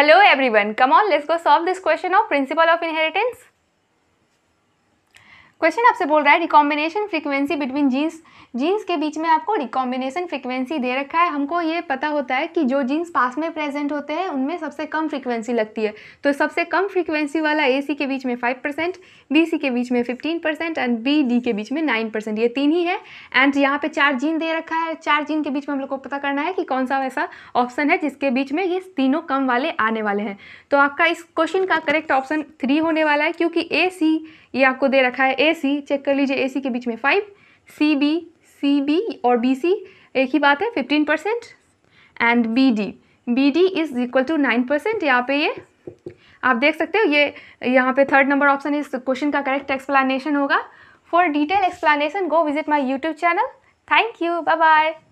Hello everyone, come on let's go solve this question of principle of inheritance. Question आपसे बोल रहा है recombination frequency between genes genes के बीच में आपको रिकॉम्बिनेशन फ्रीक्वेंसी दे रखा है हमको ये पता होता है कि जो जीन्स पास में प्रेजेंट होते हैं उनमें सबसे कम फ्रीक्वेंसी लगती है तो सबसे कम फ्रीक्वेंसी वाला ए सी के बीच में फाइव परसेंट बी सी के बीच में fifteen percent and B D के बीच में नाइन परसेंट ये तीन ही है एंड यहाँ पे चार जीन दे रखा है चार जीन के बीच में हम लोग को पता करना है कि कौन सा वैसा ऑप्शन है जिसके बीच में ये तीनों कम वाले आने वाले हैं तो आपका इस क्वेश्चन का करेक्ट ऑप्शन थ्री होने वाला है क्योंकि ए सी ये आपको दे रखा है ए सी चेक कर लीजिए ए सी के बीच में five C B C B और बी सी एक ही बात है fifteen percent and B D B D is equal to nine percent यहाँ पे ये आप देख सकते हो ये यहाँ पे थर्ड नंबर ऑप्शन इस क्वेश्चन का करेक्ट एक्सप्लेनेशन होगा for detail explanation go visit my YouTube channel thank you bye bye